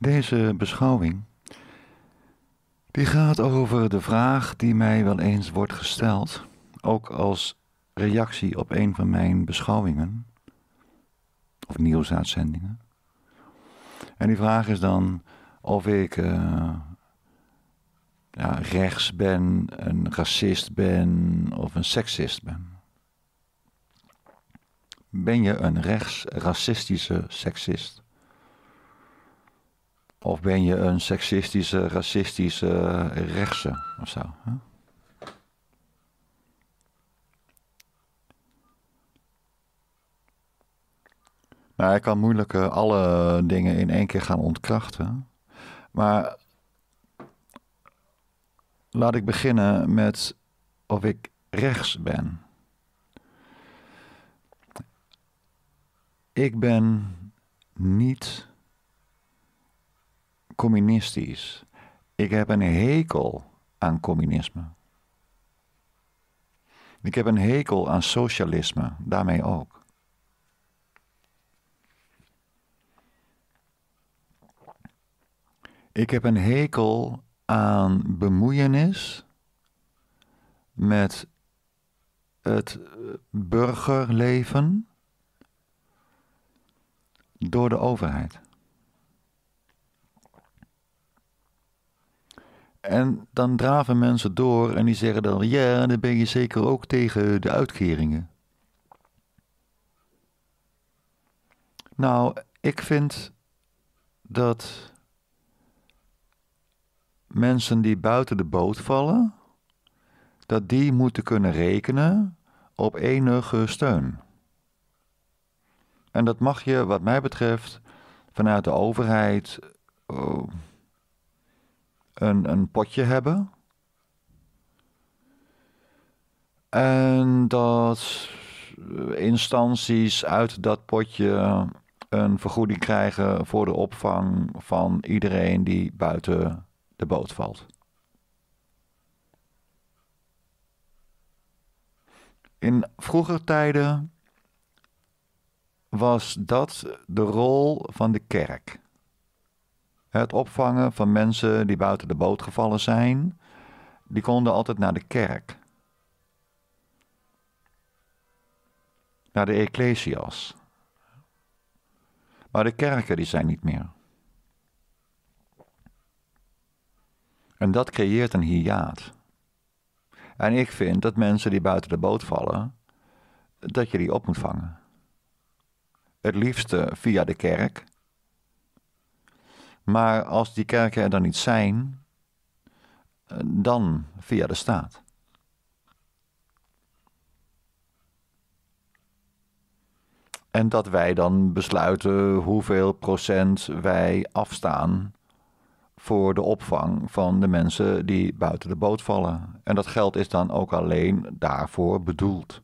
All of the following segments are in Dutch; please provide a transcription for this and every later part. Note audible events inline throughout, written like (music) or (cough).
Deze beschouwing die gaat over de vraag die mij wel eens wordt gesteld, ook als reactie op een van mijn beschouwingen of nieuwsuitzendingen. En die vraag is dan of ik eh, ja, rechts ben, een racist ben of een seksist ben. Ben je een rechts-racistische seksist? Of ben je een seksistische, racistische eh, rechtse of zo? Hè? Nou, ik kan moeilijk eh, alle dingen in één keer gaan ontkrachten. Maar laat ik beginnen met of ik rechts ben. Ik ben niet communistisch. Ik heb een hekel aan communisme. Ik heb een hekel aan socialisme, daarmee ook. Ik heb een hekel aan bemoeienis met het eh, burgerleven door de overheid. En dan draven mensen door en die zeggen dan: Ja, dan ben je zeker ook tegen de uitkeringen. Nou, ik vind dat mensen die buiten de boot vallen, dat die moeten kunnen rekenen op enige steun. En dat mag je, wat mij betreft, vanuit de overheid. Eh, een, een potje hebben. En dat eh, instanties uit dat potje een vergoeding krijgen voor de opvang van iedereen die buiten de boot valt. In vroeger tijden was dat de rol van de kerk. Het opvangen van mensen die buiten de boot gevallen zijn, die konden altijd naar de kerk. Naar de ecclesias. Maar de kerken die zijn niet meer. En dat creëert een hiaat. En ik vind dat mensen die buiten de boot vallen, dat je die op moet vangen. Het liefste via de kerk, maar als die kerken er dan niet zijn, eh, dan via de staat. En dat wij dan besluiten hoeveel procent wij afstaan voor de opvang van de mensen die buiten de boot vallen. En dat geld is dan ook alleen daarvoor bedoeld.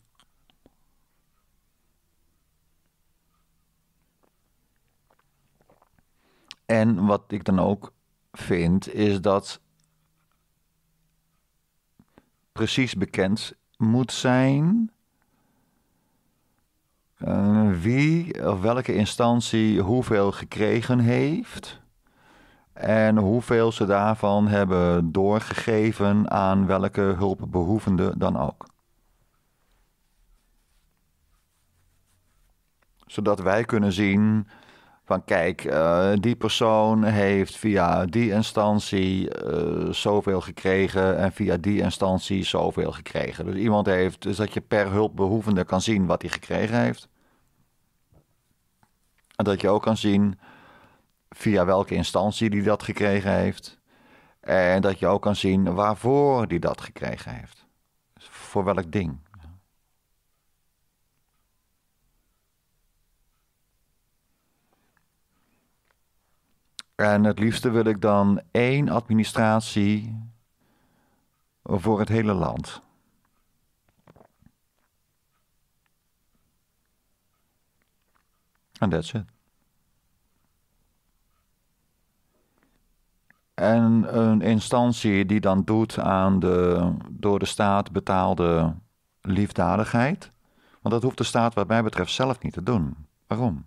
En wat ik dan ook vind, is dat precies bekend moet zijn eh, wie of welke instantie hoeveel gekregen heeft en hoeveel ze daarvan hebben doorgegeven aan welke hulpbehoevende dan ook. Zodat wij kunnen zien van kijk, eh, die persoon heeft via die instantie eh, zoveel gekregen en via die instantie zoveel gekregen. Dus iemand heeft, dus dat je per hulpbehoevende kan zien wat hij gekregen heeft. En dat je ook kan zien via welke instantie die dat gekregen heeft. En dat je ook kan zien waarvoor die dat gekregen heeft. Dus voor welk ding. En het liefste wil ik dan één administratie voor het hele land. En that's it. En een instantie die dan doet aan de door de staat betaalde liefdadigheid. Want dat hoeft de staat wat mij betreft zelf niet te doen. Waarom?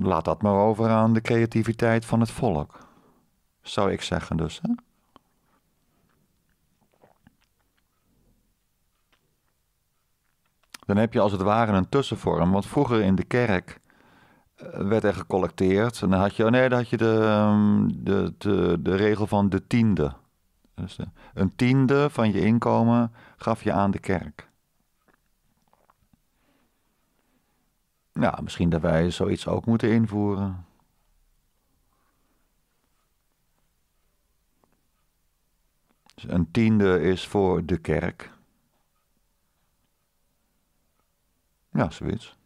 laat dat maar over aan de creativiteit van het volk. Zou ik zeggen dus. Hè? Dan heb je als het ware een tussenvorm. Want vroeger in de kerk eh, werd er gecollecteerd. En dan had je, oh nee, dan had je de, ehm, de, de, de regel van de tiende. Dus eh, een tiende van je inkomen gaf je aan de kerk. Ja, misschien dat wij zoiets ook moeten invoeren. Dus een tiende is voor de kerk. Ja, zoiets.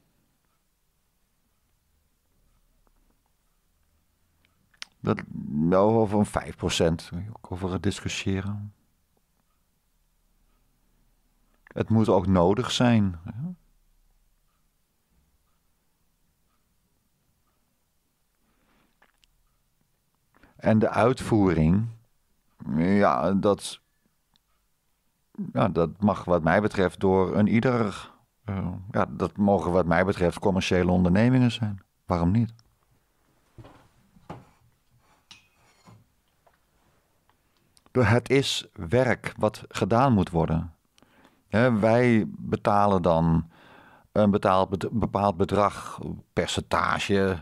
Dat, nou, over een 5% procent je ook over discussiëren. Het moet ook nodig zijn. Ja. En de uitvoering, ja, dat, ja, dat mag wat mij betreft door een ieder. Eh, ja, dat mogen wat mij betreft commerciële ondernemingen zijn. Waarom niet? Het is werk wat gedaan moet worden. wij betalen dan een betaald, bepaald bedrag, percentage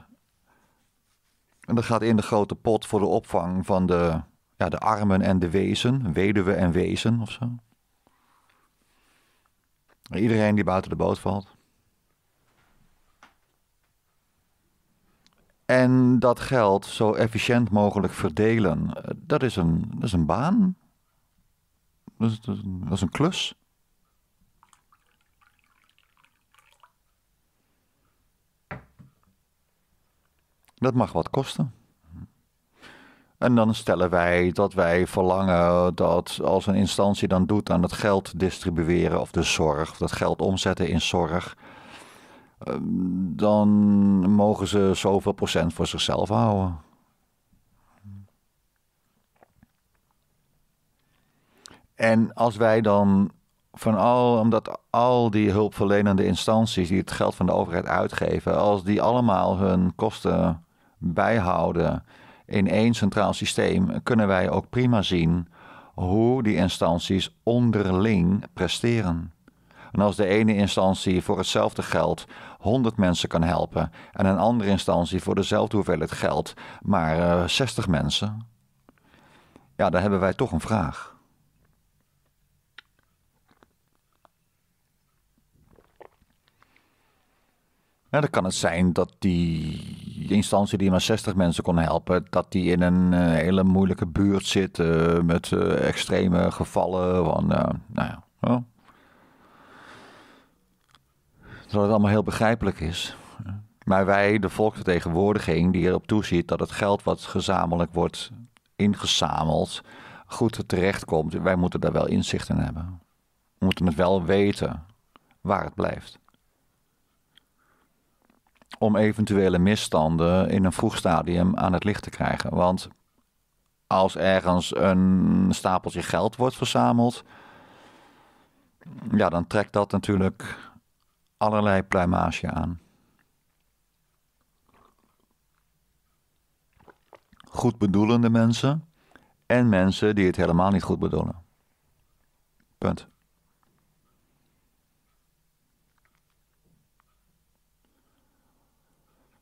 en dat gaat in de grote pot voor de opvang van de, ja, de armen en de wezen, weduwe en wezen of zo. Iedereen die buiten de boot valt. En dat geld zo efficiënt mogelijk verdelen, eh, dat is een, dat is een baan. Dat is, dat is een klus. Dat mag wat kosten. En dan stellen wij dat wij verlangen dat als een instantie dan doet aan het geld distribueren of de zorg, of dat geld omzetten in zorg, ehm, dan mogen ze zoveel procent voor zichzelf houden. En als wij dan van al, omdat al die hulpverlenende instanties die het geld van de overheid uitgeven, als die allemaal hun kosten bijhouden in één centraal systeem, kunnen wij ook prima zien hoe die instanties onderling presteren. En als de ene instantie voor hetzelfde geld 100 mensen kan helpen en een andere instantie voor dezelfde hoeveelheid geld maar uh, eh, 60 mensen, ja, dan hebben wij toch een vraag. Ja, dan kan het zijn dat die instantie die maar 60 mensen kon helpen, dat die in een eh, hele moeilijke buurt zit met eh, extreme gevallen. Van, eh, nou ja, oh. Dat het allemaal heel begrijpelijk is. Maar wij, de volksvertegenwoordiging, die erop toeziet dat het geld wat gezamenlijk wordt ingezameld, goed terechtkomt, wij moeten daar wel inzicht in hebben. We moeten het wel weten waar het blijft om eventuele misstanden in een vroeg stadium aan het licht te krijgen. Want als ergens een stapeltje geld wordt verzameld, ja, dan trekt dat natuurlijk allerlei pluimage aan. Goed bedoelende mensen en mensen die het helemaal niet goed bedoelen. Punt.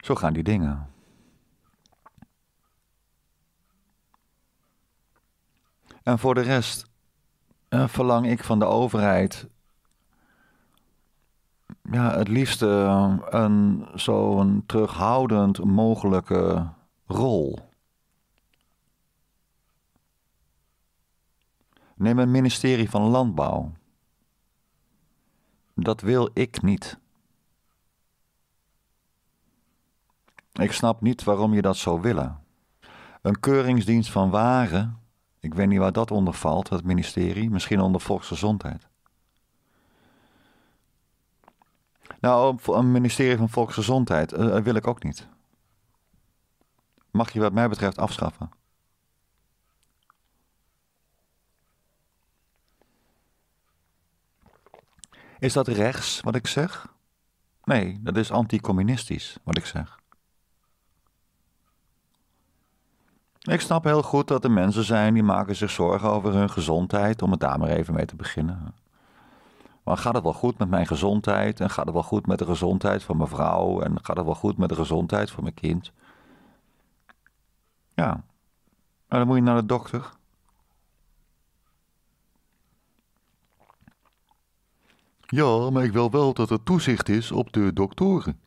Zo gaan die dingen. En voor de rest eh, verlang ik van de overheid ja, het liefst eh, een zo'n terughoudend mogelijke rol. Neem een ministerie van Landbouw. Dat wil ik niet. Ik snap niet waarom je dat zou willen. Een keuringsdienst van waren, ik weet niet waar dat onder valt, het ministerie, misschien onder volksgezondheid. Nou, een ministerie van Volksgezondheid eh, eh, wil ik ook niet. Mag je wat mij betreft afschaffen. Is dat rechts wat ik zeg? Nee, dat is anticommunistisch wat ik zeg. Ik snap heel goed dat er mensen zijn die maken zich zorgen over hun gezondheid, om het daar maar even mee te beginnen. Maar gaat het wel goed met mijn gezondheid? En gaat het wel goed met de gezondheid van mijn vrouw? En gaat het wel goed met de gezondheid van mijn kind? Ja, maar dan moet je naar de dokter. Ja, maar ik wil wel dat er toezicht is op de doktoren.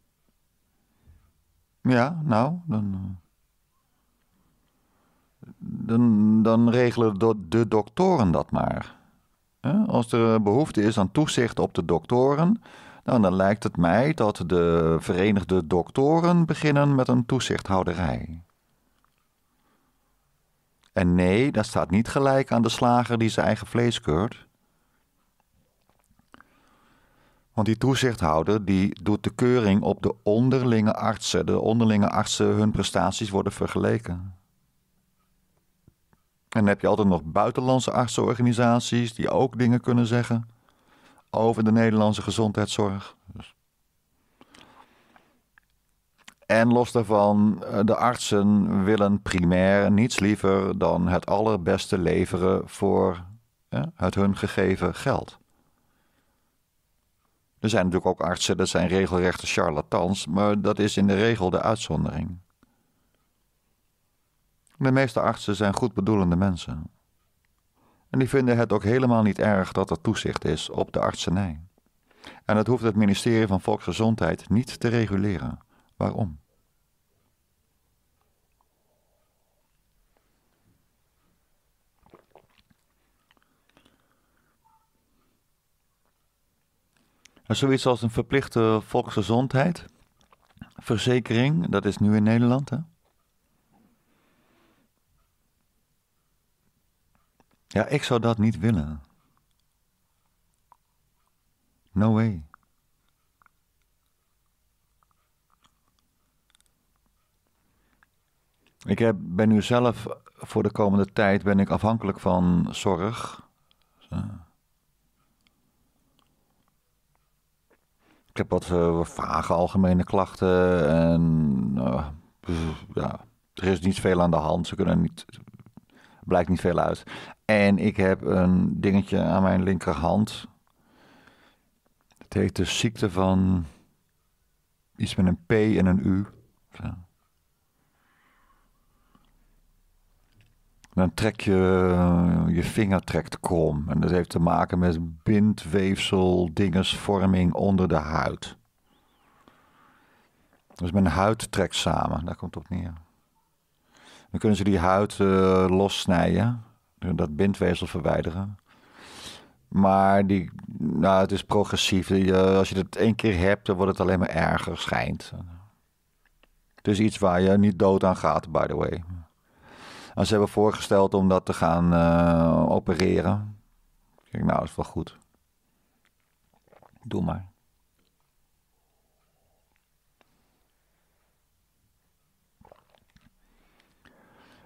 Ja, nou, dan eh, dan, dan regelen de, de doktoren dat maar. Als er behoefte is aan toezicht op de doktoren, nou, dan lijkt het mij dat de Verenigde Doktoren beginnen met een toezichthouderij. En nee, dat staat niet gelijk aan de slager die zijn eigen vlees keurt. Want die toezichthouder die doet de keuring op de onderlinge artsen. De onderlinge artsen, hun prestaties worden vergeleken. En heb je altijd nog buitenlandse artsenorganisaties die ook dingen kunnen zeggen over de Nederlandse gezondheidszorg. Dus. En los daarvan, eh, de artsen willen primair niets liever dan het allerbeste leveren voor het hun gegeven geld. Er zijn natuurlijk ook artsen, dat zijn regelrechte charlatans, maar dat is in de regel de uitzondering. De meeste artsen zijn goedbedoelende mensen. En die vinden het ook helemaal niet erg dat er toezicht is op de artsenij. En dat hoeft het ministerie van Volksgezondheid niet te reguleren. Waarom? Zoiets als een verplichte volksgezondheid, verzekering, dat is nu in Nederland. Hè? Ja, ik zou dat niet willen. No way. Ik heb, ben nu zelf voor de komende tijd ben ik afhankelijk van zorg. Ik heb wat uh, vage algemene klachten en eh, ja, er is niet veel aan de hand. Ze kunnen niet Blijkt niet veel uit. En ik heb een dingetje aan mijn linkerhand. Het heet de ziekte van iets met een P en een U. Dan trek je, eh, je vinger trekt krom. En dat heeft te maken met bindweefsel, dingesvorming onder de huid. Dus mijn huid trekt samen, daar komt het op neer. Dan kunnen ze die huid uh, lossnijden, dat bindweefsel verwijderen. Maar die, nou, het is progressief. als je het één keer hebt, dan wordt het alleen maar erger, schijnt. Het is iets waar je niet dood aan gaat, by the way. Als ze hebben voorgesteld om dat te gaan eh, opereren. Ik denk, nou, dat is wel goed. Doe maar.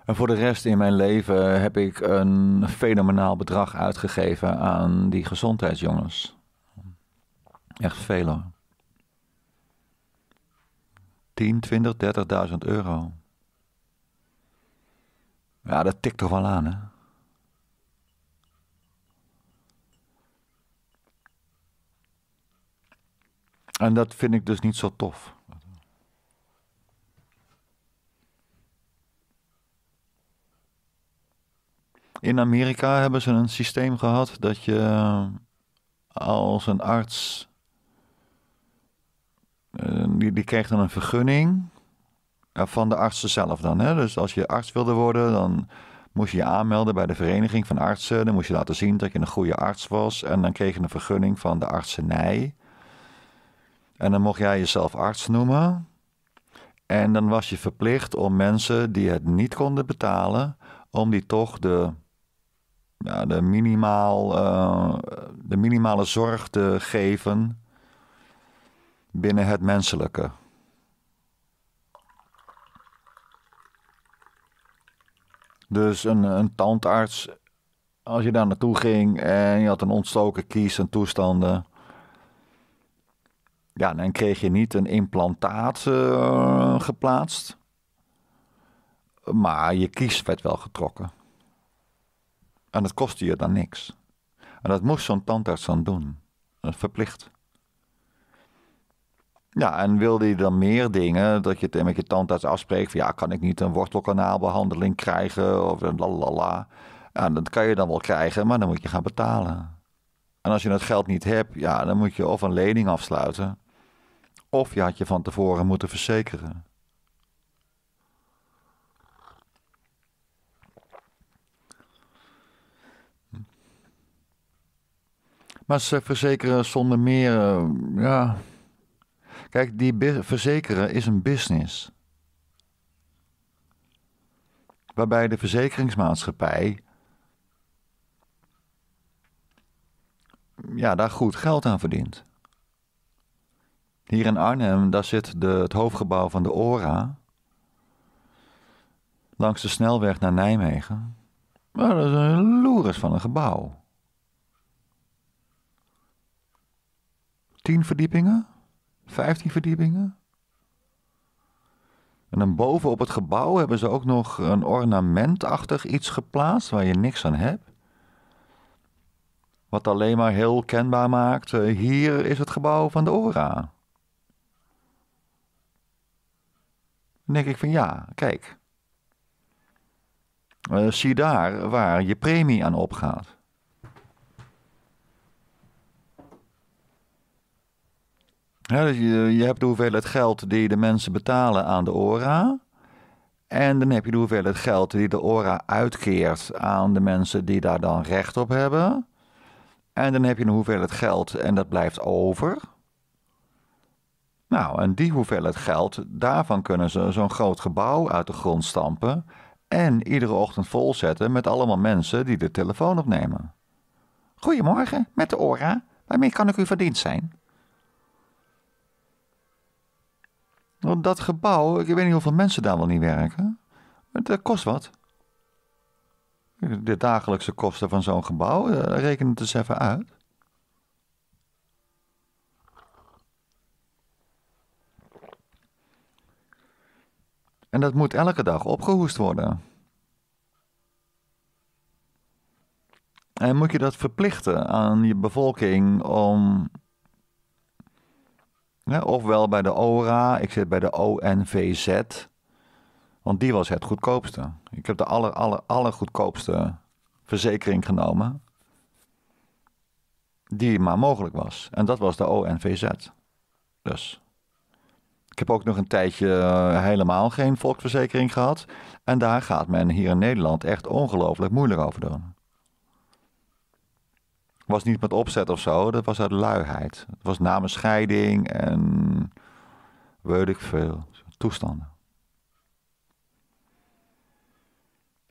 En voor de rest in mijn leven heb ik een fenomenaal bedrag uitgegeven aan die gezondheidsjongens. Echt veel hoor. 10, 20, 30.000 euro. Ja, dat tikt toch wel aan, hè? En dat vind ik dus niet zo tof. In Amerika hebben ze een systeem gehad dat je eh, als een arts. Eh, die, die kreeg dan een vergunning eh, van de artsen zelf dan. Hè? Dus als je arts wilde worden, dan moest je je aanmelden bij de vereniging van artsen. Dan moest je laten zien dat je een goede arts was. En dan kreeg je een vergunning van de artsenij. En dan mocht jij jezelf arts noemen. En dan was je verplicht om mensen die het niet konden betalen, om die toch de ja, de, minimaal, eh, de minimale zorg te geven binnen het menselijke. Dus een, een tandarts, als je daar naartoe ging en je had een ontstoken kies en toestanden. Ja, dan kreeg je niet een implantaat eh, geplaatst. Maar je kies werd wel getrokken. En dat kostte je dan niks. En dat moest zo'n tandarts dan doen. Eh, verplicht. Ja, en wilde je dan meer dingen, dat je het met je tandarts afspreekt van ja, kan ik niet een wortelkanaalbehandeling krijgen of lalala. En dat kan je dan wel krijgen, maar dan moet je gaan betalen. En als je dat geld niet hebt, ja, dan moet je of een lening afsluiten, of je had je van tevoren moeten verzekeren. Maar ze verzekeren zonder meer, eh, ja. Kijk, die verzekeren is een business. Waarbij de verzekeringsmaatschappij. Ja, daar goed geld aan verdient. Hier in Arnhem, daar zit de, het hoofdgebouw van de ORA. Langs de snelweg naar Nijmegen. Maar dat is een loeres van een gebouw. 10 verdiepingen, 15 verdiepingen. En dan boven op het gebouw hebben ze ook nog een ornamentachtig iets geplaatst waar je niks aan hebt. Wat alleen maar heel kenbaar maakt, eh, hier is het gebouw van de ORA. Dan denk ik van ja, kijk. Uh, zie daar waar je premie aan opgaat. ja dus je, je, hebt de hoeveelheid geld die de mensen betalen aan de ORA. En dan heb je de hoeveelheid geld die de ORA uitkeert aan de mensen die daar dan recht op hebben. En dan heb je een hoeveelheid geld en dat blijft over. Nou, en die hoeveelheid geld, daarvan kunnen ze zo'n groot gebouw uit de grond stampen. En iedere ochtend volzetten met allemaal mensen die de telefoon opnemen. Goedemorgen, met de ORA. Waarmee kan ik u verdiend zijn? Want dat gebouw, ik weet niet hoeveel mensen daar wel niet werken. het dat eh, kost wat. De dagelijkse kosten van zo'n gebouw, eh, reken het eens even uit. En dat moet elke dag opgehoest worden. En moet je dat verplichten aan je bevolking om ja, ofwel bij de ORA, ik zit bij de ONVZ. Want die was het goedkoopste. Ik heb de aller, aller, aller goedkoopste verzekering genomen. Die maar mogelijk was. En dat was de ONVZ. Dus. Ik heb ook nog een tijdje eh, helemaal geen volksverzekering gehad. En daar gaat men hier in Nederland echt ongelooflijk moeilijk over doen was niet met opzet of zo. Dat was uit luiheid. Het was na scheiding en weet ik veel. Toestanden.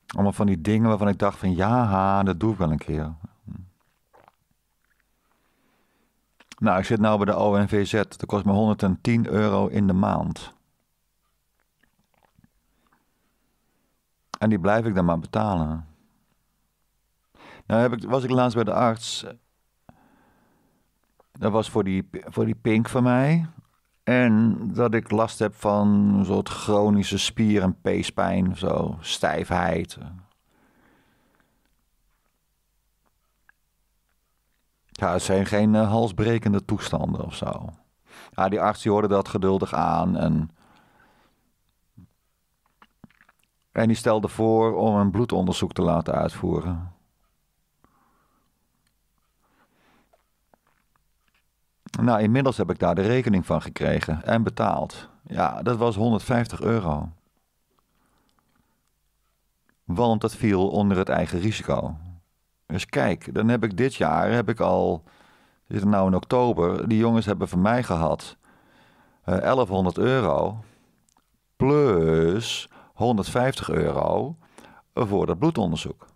Allemaal van die dingen waarvan ik dacht van ja, ha, dat doe ik wel een keer. Nou, ik zit nou bij de ONVZ. Dat kost me 110 euro in de maand. En die blijf ik dan maar betalen. Nou heb ik, was ik laatst bij de arts. Dat was voor die, voor die pink van mij. En dat ik last heb van een soort chronische spier- en peespijn, zo, stijfheid. Ja, het zijn geen eh, halsbrekende toestanden of zo. Ja, die arts die hoorde dat geduldig aan en... En die stelde voor om een bloedonderzoek te laten uitvoeren. Nou, inmiddels heb ik daar de rekening van gekregen en betaald. Ja, dat was 150 euro. Want dat viel onder het eigen risico. Dus kijk, dan heb ik dit jaar, heb ik al, is het nou in oktober, die jongens hebben van mij gehad 1100 eh, euro plus 150 euro voor dat bloedonderzoek.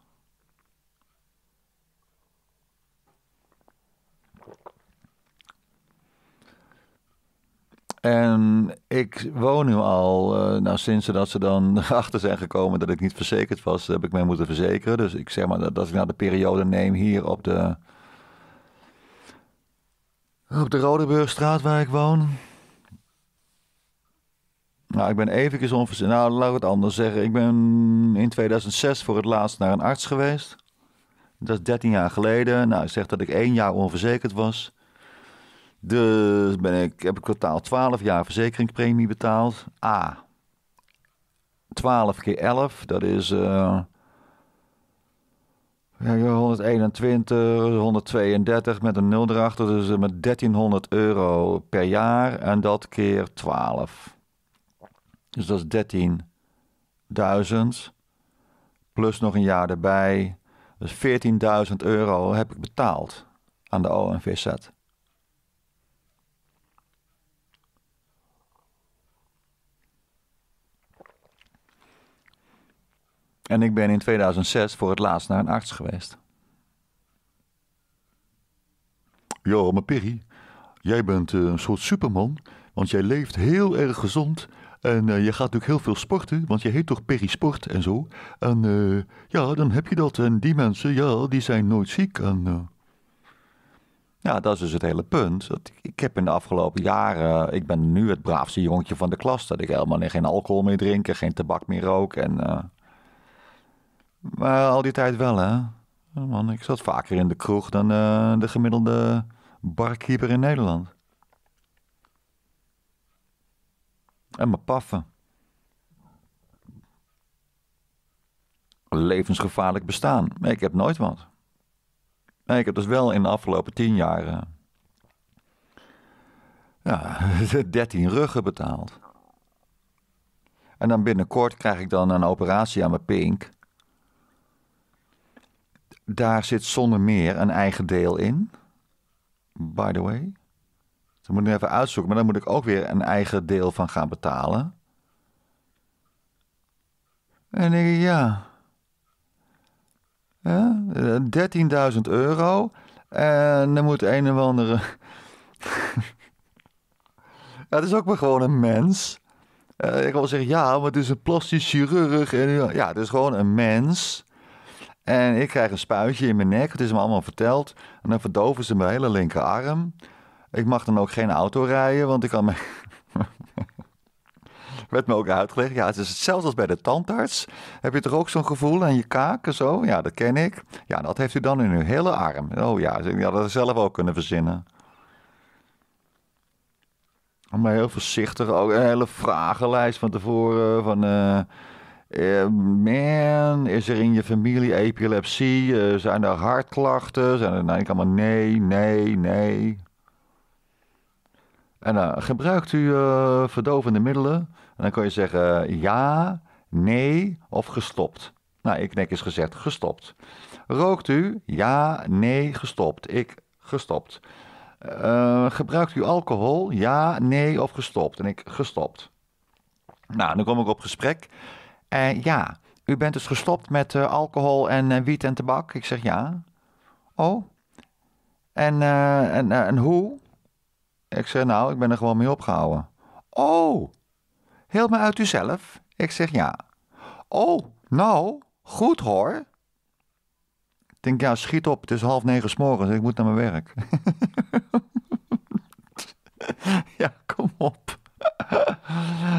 En ik woon nu al, eh, nou sinds dat ze dan (laughs) achter zijn gekomen dat ik niet verzekerd was, heb ik mij moeten verzekeren. Dus ik zeg maar dat, dat ik nou de periode neem hier op de, op de Rodeburgstraat waar ik woon. Nou, ik ben even onverzekerd. Nou, laat ik het anders zeggen. Ik ben in 2006 voor het laatst naar een arts geweest. Dat is 13 jaar geleden. Nou, ik zeg dat ik één jaar onverzekerd was. Dus ben ik, heb ik totaal 12 jaar verzekeringspremie betaald. A. 12 keer 11, dat is 121, eh, 132 met een 0 erachter. Dus eh, met 1300 euro per jaar en dat keer 12. Dus dat is 13.000. Plus nog een jaar erbij. Dus 14.000 euro heb ik betaald aan de ONVZ. En ik ben in 2006 voor het laatst naar een arts geweest. Jo, maar Perry, jij bent eh, een soort superman, want jij leeft heel erg gezond. En eh, je gaat natuurlijk heel veel sporten, want je heet toch Sport en zo. En eh, ja, dan heb je dat. En die mensen, ja, die zijn nooit ziek. En, Ja, dat is dus het hele punt. Dat ik heb in de afgelopen jaren, ik ben nu het braafste jongetje van de klas. Dat ik helemaal geen alcohol meer drink en geen tabak meer rook. En maar al die tijd wel, hè? man, ik zat vaker in de kroeg dan eh, de gemiddelde barkeeper in Nederland. En mijn paffen. Levensgevaarlijk bestaan. Ik heb nooit wat. Ik heb dus wel in de afgelopen tien jaar. ja, 13 (laughs) ruggen betaald. En dan binnenkort krijg ik dan een operatie aan mijn pink. Daar zit zonder meer een eigen deel in. By the way. Dus Dat moet ik even uitzoeken, maar daar moet ik ook weer een eigen deel van gaan betalen. En ik, ja. ja 13.000 eh, euro. En dan moet een of andere. (laughs) Het is ook maar gewoon een mens. Eh, ik wil zeggen, ja, maar het is een plastisch chirurg. En, ja, het is gewoon een mens. En ik krijg een spuitje in mijn nek. Het is me allemaal verteld. En dan verdoven ze mijn hele linkerarm. Ik mag dan ook geen auto rijden, want ik kan me. (laughs) werd me ook uitgelegd. Ja, het is hetzelfde als bij de tandarts. Heb je toch ook zo'n gevoel aan je kaken zo? Ja, dat ken ik. Ja, dat heeft u dan in uw hele arm. Oh ja, ik had dat zelf ook kunnen verzinnen. Maar heel voorzichtig ook. Een hele vragenlijst van tevoren. Van, eh, eh, man, is er in je familie epilepsie? Eh, zijn er hartklachten? Zijn er nou, ik allemaal nee, nee, nee. En dan gebruikt u eh, verdovende middelen? En dan kun je zeggen ja, nee of gestopt. Nou, ik nek is gezegd gestopt. Rookt u? Ja, nee, gestopt. Ik gestopt. gebruikt u alcohol? Ja, nee of gestopt. En ik gestopt. Nou, dan kom ik op gesprek. En eh, ja, u bent dus gestopt met eh, alcohol en eh, wiet en tabak? Ik zeg ja. Oh, en, en, en hoe? Ik zeg nou, ik ben er gewoon mee opgehouden. Oh, Heel helemaal uit uzelf? Ik zeg ja. Oh, nou, goed hoor. Ik denk, ja, schiet op, het is half negen s ik moet naar mijn werk. (laughs) ja, kom op.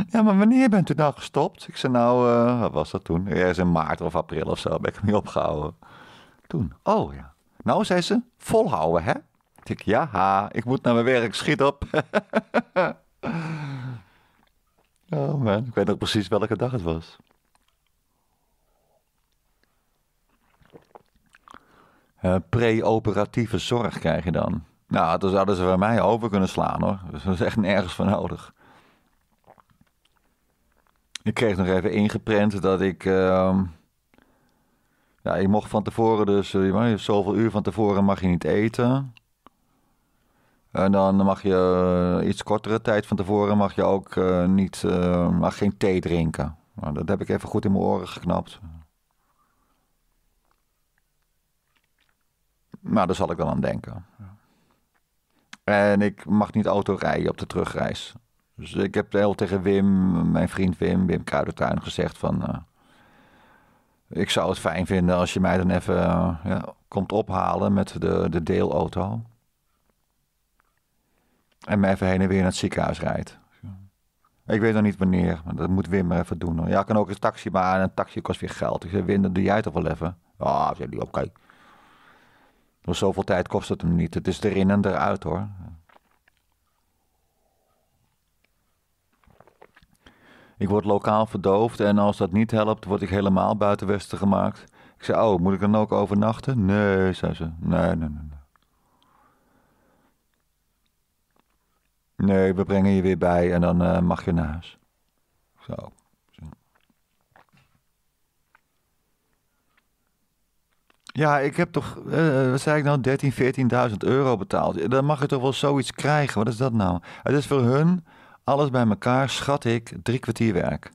Ja, maar wanneer bent u nou gestopt? Ik zei, nou, eh, wat was dat toen? Ergens in maart of april of zo ben ik niet opgehouden. Toen, oh ja. Nou, zei ze, volhouden, hè? Ik, ja, ha, ik moet naar mijn werk, schiet op. (laughs) oh man, ik weet nog precies welke dag het was. Uh, Pre-operatieve zorg krijg je dan. Nou, dat hadden ze bij mij over kunnen slaan hoor. Dus dat is echt nergens voor nodig. Ik kreeg nog even ingeprent dat ik. Ehm, ja, ik mocht van tevoren dus. Uh, zoveel uur van tevoren mag je niet eten. En dan mag je eh, iets kortere tijd van tevoren mag je ook eh, niet, mag geen thee drinken. Nou, dat heb ik even goed in mijn oren geknapt. Maar daar zal ik wel aan denken. En ik mag niet auto rijden op de terugreis. Dus ik heb heel tegen Wim, mijn vriend Wim, Wim Kruidertuin, gezegd van... Eh, ik zou het fijn vinden als je mij dan even eh, ja, komt ophalen met de, de deelauto. En mij even heen en weer naar het ziekenhuis rijdt. Ik weet nog niet wanneer, maar dat moet Wim maar even doen. Hoor. Ja, ik kan ook een taxi, maar een taxi kost weer geld. Ik zei, Wim, dat doe jij toch wel even? Ah, oh, zei die oké. Door zoveel tijd kost het hem niet. Het is erin en eruit hoor. Ik word lokaal verdoofd en als dat niet helpt, word ik helemaal buitenwesten gemaakt. Ik zei, oh, moet ik dan ook overnachten? Nee, zei ze. Nee, nee, nee. Nee, we brengen je weer bij en dan eh, mag je naar huis. Zo. Ja, ik heb toch, uh, wat zei ik nou, 13.000, 14.000 euro betaald. Dan mag je toch wel zoiets krijgen. Wat is dat nou? Het is voor hun alles bij elkaar schat ik drie kwartier werk.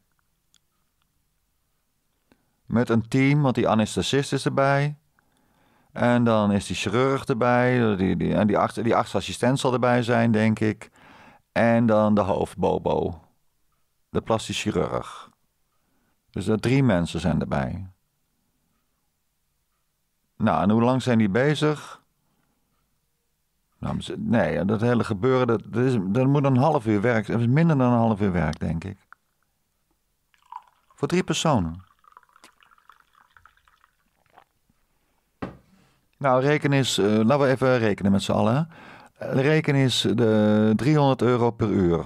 Met een team, want die anesthesist is erbij. En dan is die chirurg erbij. Die, die, en die achter die zal erbij zijn, denk ik. En dan de hoofdbobo. De plastisch chirurg. Dus er drie mensen zijn erbij. Nou, en hoe lang zijn die bezig? Nou, nee, dat hele gebeuren, dat, is, dat moet een half uur werk. Dat is minder dan een half uur werk, denk ik. Voor drie personen. Nou, reken is, eh, laten we even rekenen met z'n allen. Reken is de 300 euro per uur.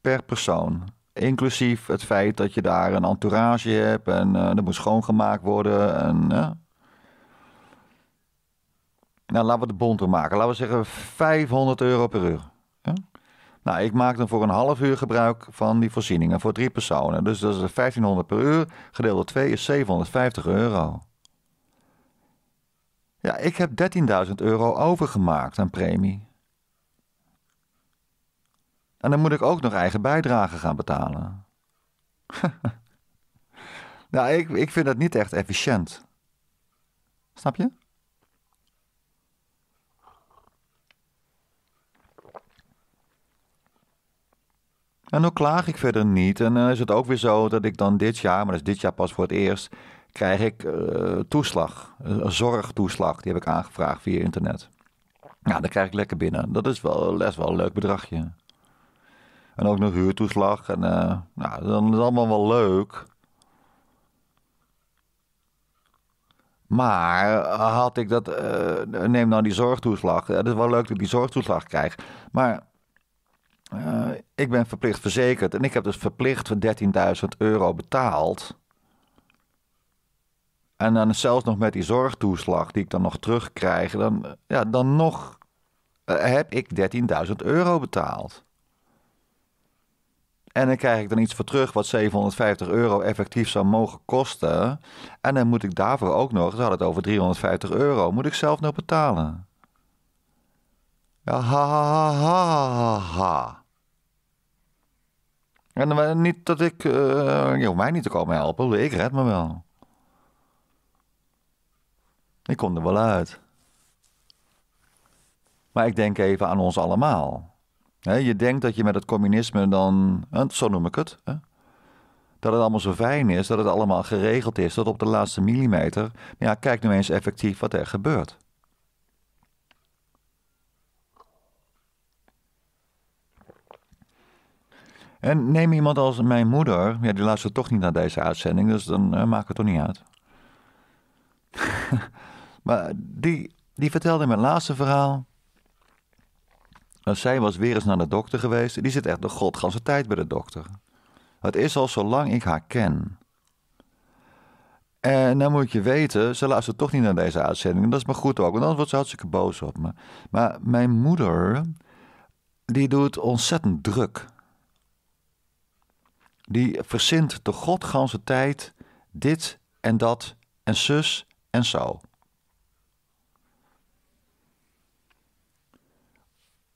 Per persoon. Inclusief het feit dat je daar een entourage hebt en eh, dat moet schoongemaakt worden. En, nou, laten we het bonter maken. Laten we zeggen 500 euro per uur. Nou, ik maak dan voor een half uur gebruik van die voorzieningen voor drie personen. Dus dat is 1500 per uur, gedeeld door 2 is 750 euro. Ja, ik heb 13.000 euro overgemaakt aan premie. En dan moet ik ook nog eigen bijdrage gaan betalen. (laughs) nou, ik, ik vind dat niet echt efficiënt. Snap je? En dan klaag ik verder niet. En dan is het ook weer zo dat ik dan dit jaar, maar dat is dit jaar pas voor het eerst, krijg ik eh, toeslag. zorgtoeslag, die heb ik aangevraagd via internet. Ja, dat krijg ik lekker binnen. Dat is wel best wel een leuk bedragje. En ook nog huurtoeslag. En nou, dan is allemaal wel leuk. Maar eh, had ik dat, neem nou die zorgtoeslag. Het is wel leuk dat ik die zorgtoeslag krijg. Maar eh, ik ben verplicht verzekerd en ik heb dus verplicht voor 13.000 euro betaald. En dan zelfs nog met die zorgtoeslag die ik dan nog terugkrijg, dan, ja, dan nog eh, heb ik 13.000 euro betaald. En dan krijg ik dan iets voor terug wat 750 euro effectief zou mogen kosten. En dan moet ik daarvoor ook nog, ze hadden het over 350 euro, moet ik zelf nog betalen. Ja, ha, ha, ha, ha, ha. En eh, niet dat ik. Uh, je mij niet te komen helpen, ik red me wel. Ik kom er wel uit. Maar ik denk even aan ons allemaal. je denkt dat je met het communisme dan, zo noem ik het, dat het allemaal zo fijn is, dat het allemaal geregeld is, dat op de laatste millimeter. Ja, kijk nu eens effectief wat er gebeurt. En neem iemand als mijn moeder, ja, die luistert toch niet naar deze uitzending, dus dan eh, maakt het toch niet uit. (laughs) maar die, die vertelde in mijn laatste verhaal. zij was weer eens naar de dokter geweest. Die zit echt de godganse tijd bij de dokter. Het is al zolang ik haar ken. En dan moet je weten, ze luistert toch niet naar deze uitzending. En dat is maar goed ook, want anders wordt ze hartstikke boos op me. Maar mijn moeder, die doet ontzettend druk die verzint de godganse tijd dit en dat en zus en zo.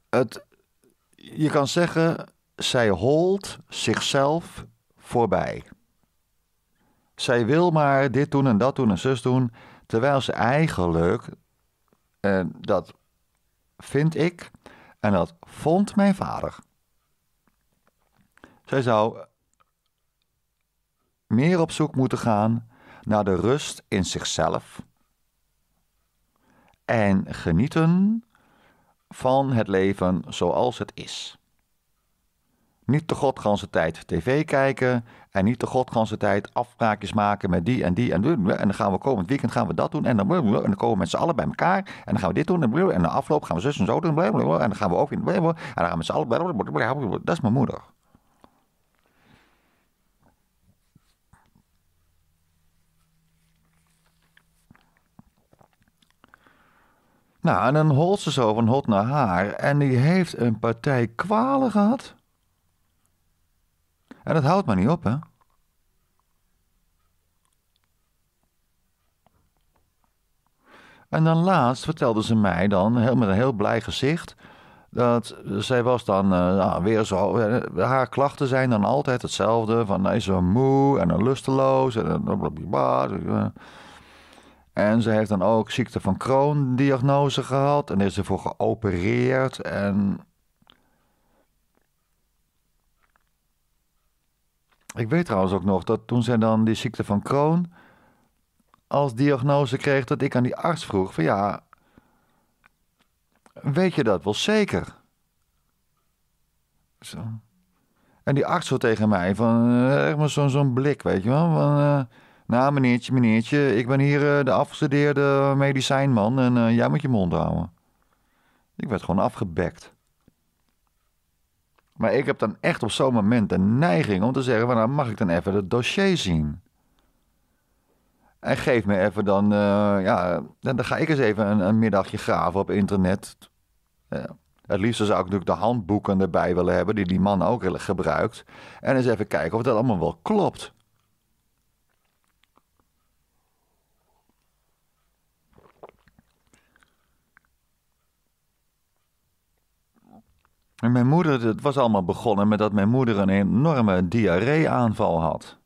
Het, je kan zeggen, zij holt zichzelf voorbij. Zij wil maar dit doen en dat doen en zus doen, terwijl ze eigenlijk, en eh, dat vind ik, en dat vond mijn vader. Zij zou meer op zoek moeten gaan naar de rust in zichzelf en genieten van het leven zoals het is. Niet de godganse tijd tv kijken en niet de godganse tijd afspraakjes maken met die en die en En dan gaan we komend weekend gaan we dat doen en dan, en dan komen we met z'n allen bij elkaar en dan gaan we dit doen en, en de afloop gaan we zus en zo doen en dan gaan we ook in en dan gaan we met z'n allen. Dat is mijn moeder. Nou, en dan holt ze zo van hot naar haar en die heeft een partij kwalen gehad. En dat houdt maar niet op, hè? En dan laatst vertelde ze mij dan, heel, met een heel blij gezicht, dat zij was dan eh, nou, weer zo. Eh, haar klachten zijn dan altijd hetzelfde: van is zo moe en lusteloos en eh, blablabla. En ze heeft dan ook ziekte van Crohn-diagnose gehad en is ervoor geopereerd. En. Ik weet trouwens ook nog dat toen zij dan die ziekte van Crohn als diagnose kreeg, dat ik aan die arts vroeg: van ja, weet je dat wel zeker? Zo. En die arts zo tegen mij: van, eh, echt maar zo'n blik, weet je wel. Van, eh, nou, meneertje, meneertje, ik ben hier eh, de afgestudeerde medicijnman en eh, jij moet je mond houden. Ik werd gewoon afgebekt. Maar ik heb dan echt op zo'n moment de neiging om te zeggen: nou, mag ik dan even het dossier zien? En geef me even dan, eh, ja, dan, ga ik eens even een, middagje graven op internet. Het liefst zou ik natuurlijk de handboeken erbij willen hebben, die die man ook gebruikt. En eens even kijken of dat allemaal wel klopt. En mijn moeder, het was allemaal begonnen met dat mijn moeder een enorme diarreeaanval had.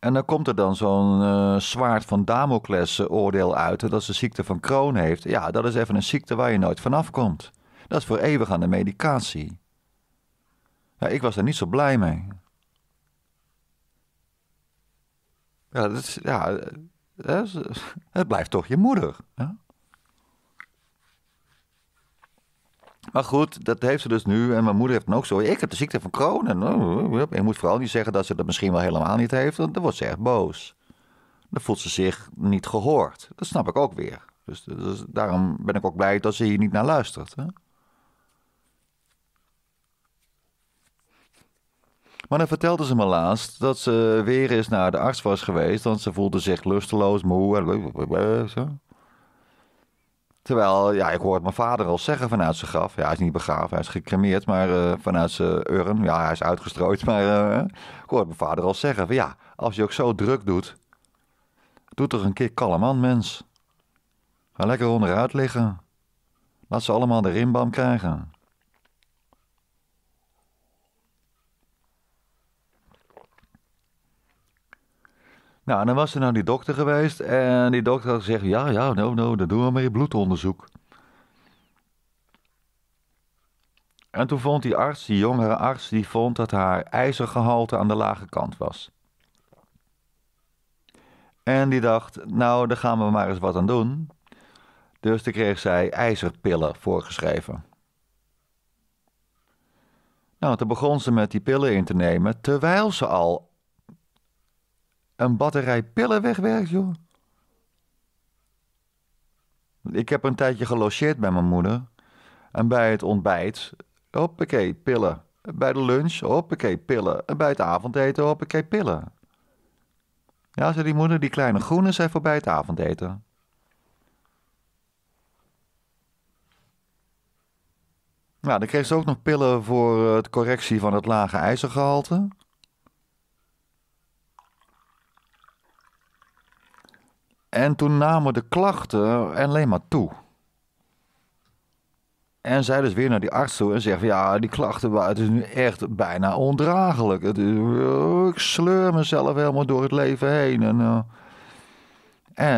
En dan komt er dan zo'n eh, zwaard van Damocles oordeel uit dat ze ziekte van Crohn heeft. Ja, dat is even een ziekte waar je nooit vanaf komt. Dat is voor eeuwig aan de medicatie. Ja, ik was er niet zo blij mee. Ja, dat is, ja, dat eh, eh, het blijft toch je moeder. Hè? Maar goed, dat heeft ze dus nu. En mijn moeder heeft het ook zo. Ik heb de ziekte van Crohn. Nou, en ik moet vooral niet zeggen dat ze dat misschien wel helemaal niet heeft. Dan wordt ze echt boos. Dan voelt ze zich niet gehoord. Dat snap ik ook weer. Dus, dus daarom ben ik ook blij dat ze hier niet naar luistert. Hè? Maar dan vertelde ze me laatst dat ze weer eens naar de arts was geweest. Want ze voelde zich lusteloos, moe. En... Terwijl, ja, ik het mijn vader al zeggen vanuit zijn graf. Ja, hij is niet begraven, hij is gecremeerd, maar eh, vanuit zijn urn. Ja, hij is uitgestrooid, (laughs) maar uh, ik hoorde mijn vader al zeggen van ja, als je ook zo druk doet, doe toch een keer kalm aan, mens. Ga lekker onderuit liggen. Laat ze allemaal de rimbam krijgen. Nou, en dan was ze naar nou die dokter geweest en die dokter had gezegd, ja, ja, nou, nou, dat doen we je bloedonderzoek. En toen vond die arts, die jongere arts, die vond dat haar ijzergehalte aan de lage kant was. En die dacht, nou, daar gaan we maar eens wat aan doen. Dus toen kreeg zij ijzerpillen voorgeschreven. Nou, toen begon ze met die pillen in te nemen terwijl ze al een batterij pillen wegwerkt, joh. Ik heb een tijdje gelogeerd bij mijn moeder. En bij het ontbijt, hoppakee, pillen. Bij de lunch, hoppakee, pillen. En bij het avondeten, hoppakee, pillen. Ja, zei die moeder, die kleine groene zijn bij het avondeten. Nou, dan kreeg ze ook nog pillen voor eh, het correctie van het lage ijzergehalte. En toen namen de klachten alleen maar toe. En zij dus weer naar die arts toe en zegt: Ja, die klachten, het is nu echt bijna ondraaglijk. Eh, ik sleur mezelf helemaal door het leven heen. En, eh.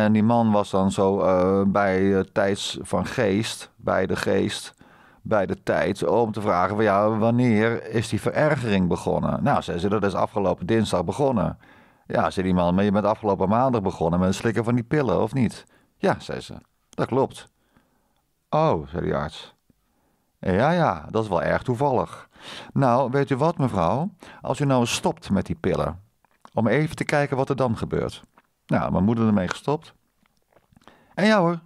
en die man was dan zo eh, bij tijds van geest, bij de geest, bij de tijd, om te vragen: van, ja, Wanneer is die verergering begonnen? Nou, zei ze: Dat is afgelopen dinsdag begonnen. Ja, zei die man, maar je bent afgelopen maandag begonnen met het slikken van die pillen, of niet? Ja, zei ze. Dat klopt. Oh, zei die arts. Ja, ja, dat is wel erg toevallig. Nou, weet u wat, mevrouw? Als u nou eens stopt met die pillen, om even te kijken wat er dan gebeurt. Nou, mijn moeder ermee gestopt. En ja hoor.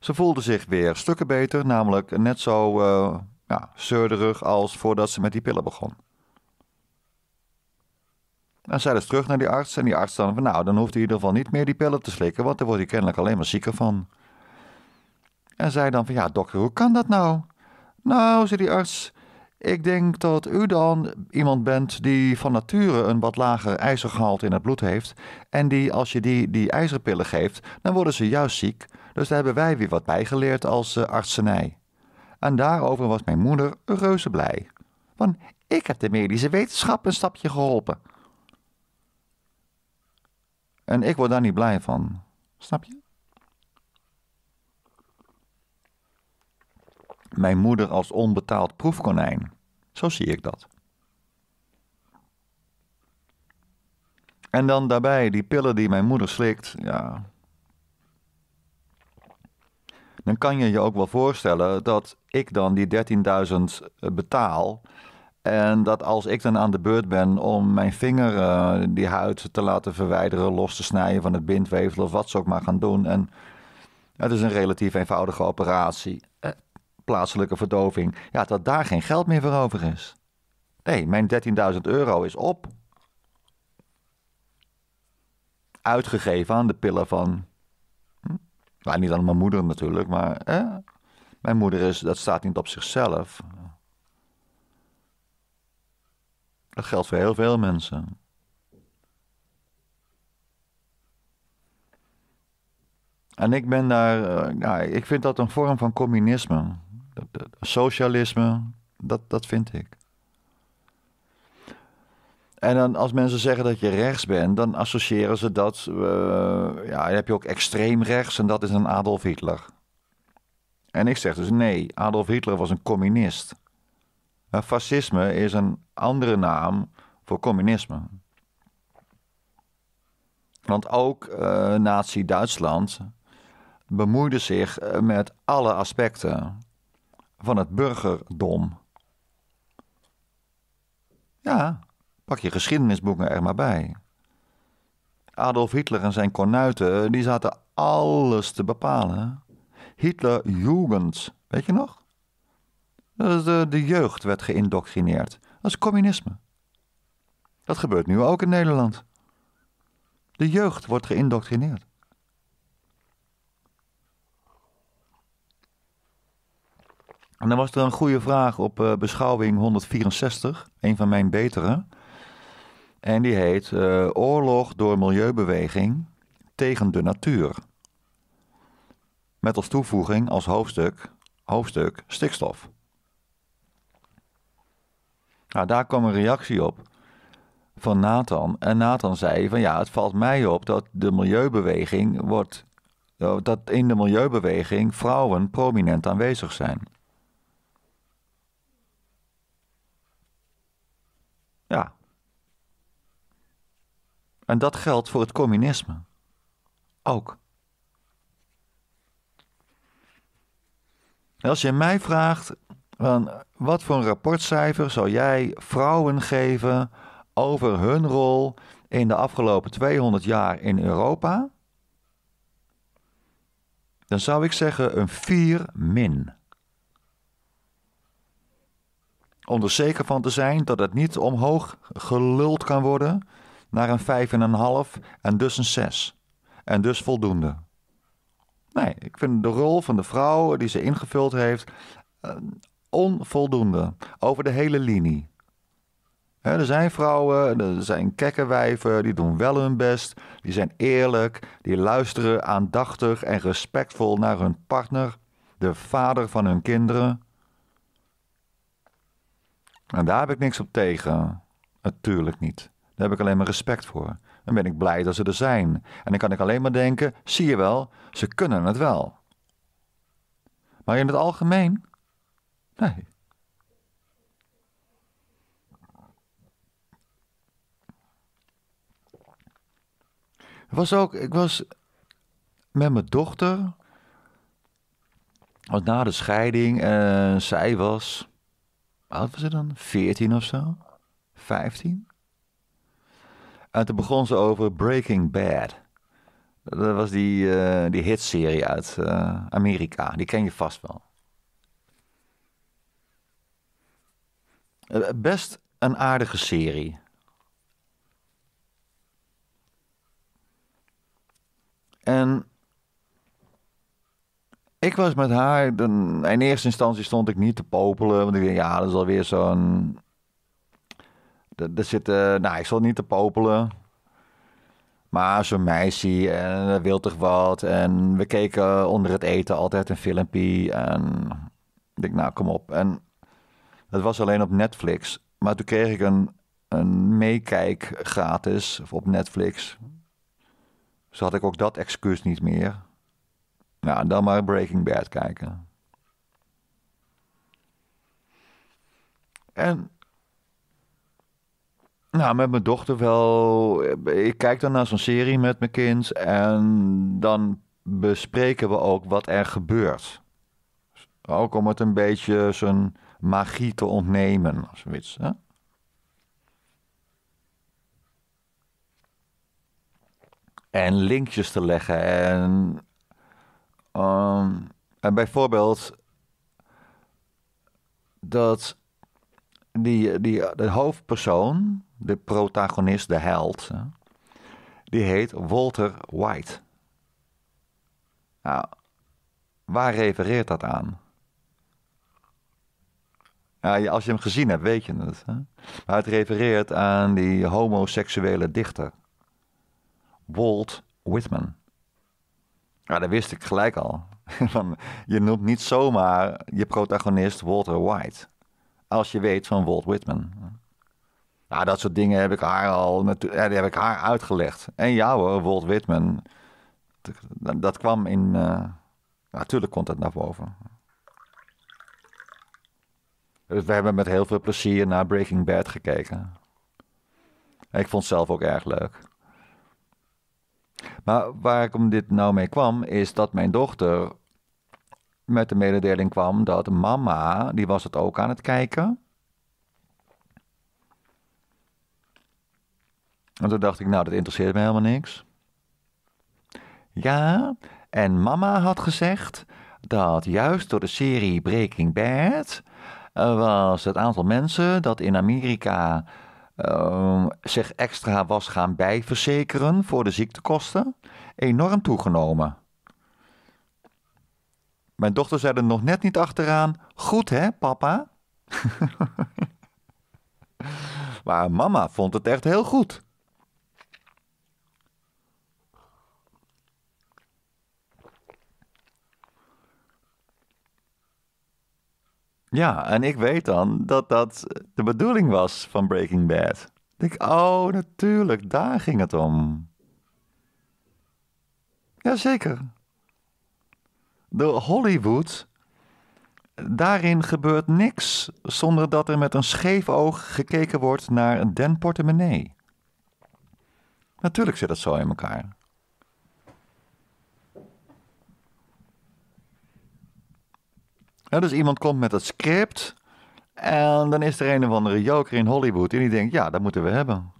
Ze voelde zich weer stukken beter, namelijk net zo uh, ja, zeurderig als voordat ze met die pillen begon. Dan zei dus terug naar die arts en die arts dan van nou, dan hoeft hij in ieder geval niet meer die pillen te slikken, want daar wordt hij kennelijk alleen maar zieker van. En zei dan van ja, dokter, hoe kan dat nou? Nou, zei die arts, ik denk dat u dan iemand bent die van nature een wat lager ijzergehalte in het bloed heeft. En die, als je die, die ijzerpillen geeft, dan worden ze juist ziek. Dus daar hebben wij weer wat bijgeleerd als eh, artsenij. En daarover was mijn moeder reuze blij. Want ik heb de medische wetenschap een stapje geholpen. En ik word daar niet blij van. Snap je? Mijn moeder als onbetaald proefkonijn. Zo zie ik dat. En dan daarbij die pillen die mijn moeder slikt, ja. Dan kan je je ook wel voorstellen dat ik dan die 13.000 eh, betaal en dat als ik dan aan de beurt ben om mijn vinger, eh, die huid te laten verwijderen, los te snijden van het bindweefsel of wat ze ook maar gaan doen. En het is een relatief eenvoudige operatie, eh, plaatselijke verdoving. Ja, dat daar geen geld meer voor over is. Nee, mijn 13.000 euro is op. Uitgegeven aan de pillen van. Nou, niet aan mijn moeder natuurlijk, maar. Eh, mijn moeder is, dat staat niet op zichzelf. Dat geldt voor heel veel mensen. En ik ben daar, eh, ik vind dat een vorm van communisme. Dat, socialisme, dat, dat vind ik. En dan als mensen zeggen dat je rechts bent, dan associëren ze dat. Eh, ja, dan heb je ook extreem rechts en dat is een Adolf Hitler. En ik zeg dus nee, Adolf Hitler was een communist fascisme is een andere naam voor communisme. Want ook eh, Nazi-Duitsland bemoeide zich eh, met alle aspecten van het burgerdom. Ja, pak je geschiedenisboeken er maar bij. Adolf Hitler en zijn Konuiten die zaten alles te bepalen. Hitler Jugend, weet je nog? De, de jeugd werd geïndoctrineerd. Dat is communisme. Dat gebeurt nu ook in Nederland. De jeugd wordt geïndoctrineerd. En dan was er een goede vraag op eh, beschouwing 164, een van mijn betere. En die heet eh, Oorlog door milieubeweging tegen de natuur. Met als toevoeging als hoofdstuk, hoofdstuk stikstof. Nou, daar kwam een reactie op van Nathan. En Nathan zei van ja, het valt mij op dat de milieubeweging wordt, eh, dat in de milieubeweging vrouwen prominent aanwezig zijn. Ja. En dat geldt voor het communisme. Ook. als je mij vraagt, van wat voor een rapportcijfer zou jij vrouwen geven over hun rol in de afgelopen 200 jaar in Europa? Dan zou ik zeggen een 4 min. Om er zeker van te zijn dat het niet omhoog geluld kan worden naar een 5,5 en dus een 6. En dus voldoende. Nee, ik vind de rol van de vrouw die ze ingevuld heeft eh, onvoldoende over de hele linie. er zijn vrouwen, er zijn kekkenwijven die doen wel hun best, die zijn eerlijk, die luisteren aandachtig en respectvol naar hun partner, de vader van hun kinderen. En daar heb ik niks op tegen. Natuurlijk niet. Daar heb ik alleen maar respect voor. Dan ben ik blij dat ze er zijn. En dan kan ik alleen maar denken: zie je wel, ze kunnen het wel. Maar in het algemeen Nee. was ook, ik was met mijn dochter. na de scheiding, en eh, zij was. Wat was ze dan? 14 of zo? 15? En toen begon ze over Breaking Bad. Dat was die, eh, die hitserie uit eh, Amerika. Die ken je vast wel. Eh, best een aardige serie. En ik was met haar, in eerste instantie stond ik niet te popelen, want ik dacht, ja, dat is alweer zo'n... Er zitten, eh, nou, ik stond niet te popelen. Maar zo'n meisje en wil toch wat. En we keken onder het eten altijd een filmpje. En ik dacht, nou, kom op. En dat was alleen op Netflix. Maar toen kreeg ik een, een meekijk gratis op Netflix. Dus had ik ook dat excuus niet meer. Nou, dan maar Breaking Bad kijken. En. Nou, met mijn dochter wel. Ik kijk dan naar zo'n serie met mijn kind. En dan bespreken we ook wat er gebeurt. Ook om het een beetje zijn magie te ontnemen. Of zoiets. Hè? En linkjes te leggen. En, ehm, en bijvoorbeeld dat die, die, de hoofdpersoon, de protagonist, de held, die heet Walter White. Nou, waar refereert dat aan? Ja, als je hem gezien hebt, weet je het. Hè? Maar het refereert aan die homoseksuele dichter. Walt Whitman. Ja, dat wist ik gelijk al. (laughs) Van, je noemt niet zomaar je protagonist Walter White. Als je weet van Walt Whitman. Nou, dat soort dingen heb ik haar al Die heb ik haar uitgelegd. En jou hoor, Walt Whitman. Dat kwam in. natuurlijk eh, komt dat naar boven. Eh, we hebben met heel veel plezier naar Breaking Bad gekeken. ik vond het zelf ook erg leuk. Maar waar ik om dit nou mee kwam, is dat mijn dochter met de mededeling kwam dat mama, die was het ook aan het kijken. En toen dacht ik, nou, dat interesseert me helemaal niks. Ja, en mama had gezegd dat juist door de serie Breaking Bad eh, was het aantal mensen dat in Amerika ehm, zich extra was gaan bijverzekeren voor de ziektekosten enorm toegenomen. Mijn dochter zei er nog net niet achteraan: Goed hè, papa? (laughs) maar mama vond het echt heel goed. Ja, en ik weet dan dat dat de bedoeling was van Breaking Bad. Ik denk, oh, natuurlijk, daar ging het om. Jazeker. De Hollywood, daarin gebeurt niks zonder dat er met een scheef oog gekeken wordt naar den portemonnee. Natuurlijk zit dat zo in elkaar. dus iemand komt met het script en dan is er een of andere joker in Hollywood en die denkt, ja, dat moeten we hebben.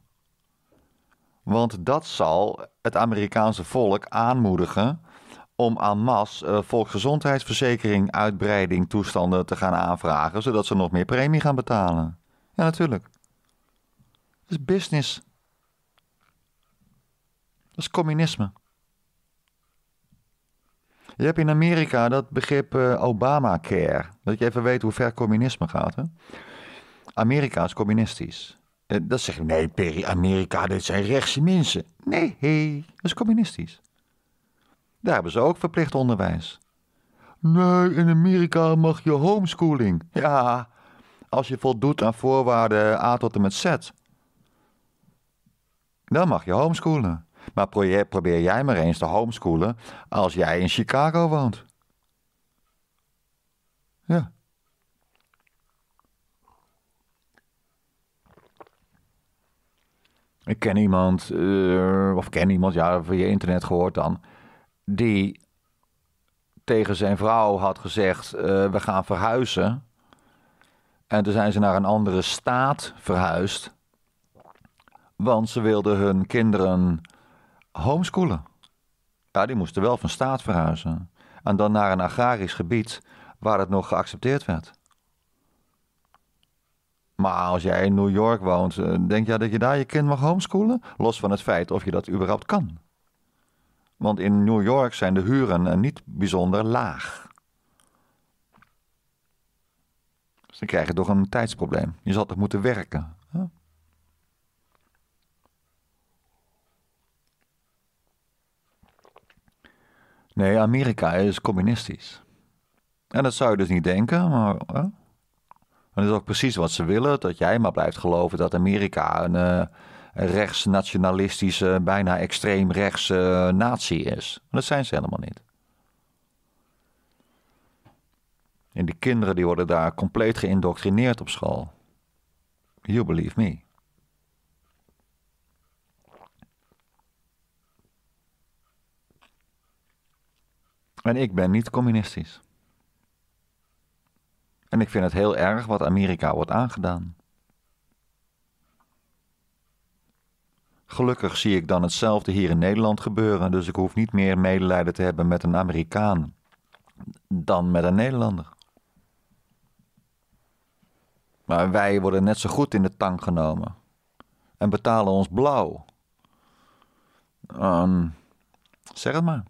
Want dat zal het Amerikaanse volk aanmoedigen om aan mas uh, volksgezondheidsverzekering, uitbreiding, toestanden te gaan aanvragen, zodat ze nog meer premie gaan betalen. Ja, natuurlijk. Dat is business. Dat is communisme. Je hebt in Amerika dat begrip uh, Obamacare. Dat je even weet hoe ver communisme gaat. Hè? Amerika is communistisch. Uh, dat zeg je, nee, Perry, Amerika, dit zijn rechtse mensen. Nee, hey, dat is communistisch. Daar hebben ze ook verplicht onderwijs. Nee, in Amerika mag je homeschooling. Ja, als je voldoet aan voorwaarden A tot en met Z. Dan mag je homeschoolen. Maar probeer, probeer jij maar eens te homeschoolen als jij in Chicago woont. Ja. Ik ken iemand, eh, of ken iemand, ja, van je internet gehoord dan, die tegen zijn vrouw had gezegd: eh, We gaan verhuizen. En toen zijn ze naar een andere staat verhuisd. Want ze wilden hun kinderen homeschoolen. Ja, die moesten wel van staat verhuizen. En dan naar een agrarisch gebied waar het nog geaccepteerd werd. Maar als jij in New York woont, eh, denk jij dat je daar je kind mag homeschoolen? Los van het feit of je dat überhaupt kan. Want in New York zijn de huren eh, niet bijzonder laag. Dus dan krijg je toch een tijdsprobleem. Je zal toch moeten werken? Nee, Amerika is communistisch. En dat zou je dus niet denken, maar. Hè? Dat is ook precies wat ze willen: dat jij maar blijft geloven dat Amerika een, eh, een rechtsnationalistische, bijna extreem eh, natie is. dat zijn ze helemaal niet. En die kinderen die worden daar compleet geïndoctrineerd op school. You believe me. En ik ben niet communistisch. En ik vind het heel erg wat Amerika wordt aangedaan. Gelukkig zie ik dan hetzelfde hier in Nederland gebeuren, dus ik hoef niet meer medelijden te hebben met een Amerikaan dan met een Nederlander. Maar wij worden net zo goed in de tang genomen en betalen ons blauw. Ehm, zeg het maar.